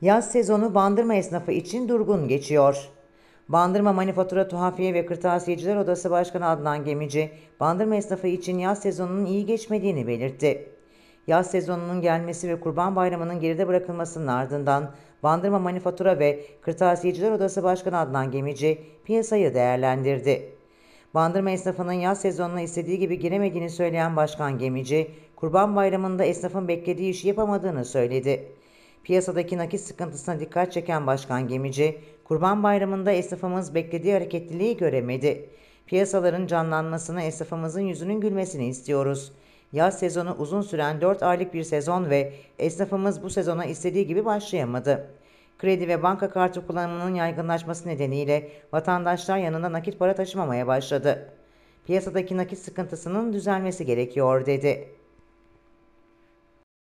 Yaz sezonu bandırma esnafı için durgun geçiyor. Bandırma Manifatura Tuhafiye ve Kırtasiyeciler Odası Başkanı Adnan Gemici, bandırma esnafı için yaz sezonunun iyi geçmediğini belirtti. Yaz sezonunun gelmesi ve Kurban Bayramı'nın geride bırakılmasının ardından Bandırma Manifatura ve Kırtasiyeciler Odası Başkanı Adnan Gemici piyasayı değerlendirdi. Bandırma esnafının yaz sezonuna istediği gibi giremediğini söyleyen Başkan Gemici, Kurban Bayramı'nda esnafın beklediği işi yapamadığını söyledi. Piyasadaki nakit sıkıntısına dikkat çeken Başkan Gemici, Kurban Bayramı'nda esnafımız beklediği hareketliliği göremedi. Piyasaların canlanmasını esnafımızın yüzünün gülmesini istiyoruz. Yaz sezonu uzun süren 4 aylık bir sezon ve esnafımız bu sezona istediği gibi başlayamadı. Kredi ve banka kartı kullanımının yaygınlaşması nedeniyle vatandaşlar yanında nakit para taşımamaya başladı. Piyasadaki nakit sıkıntısının düzelmesi gerekiyor dedi.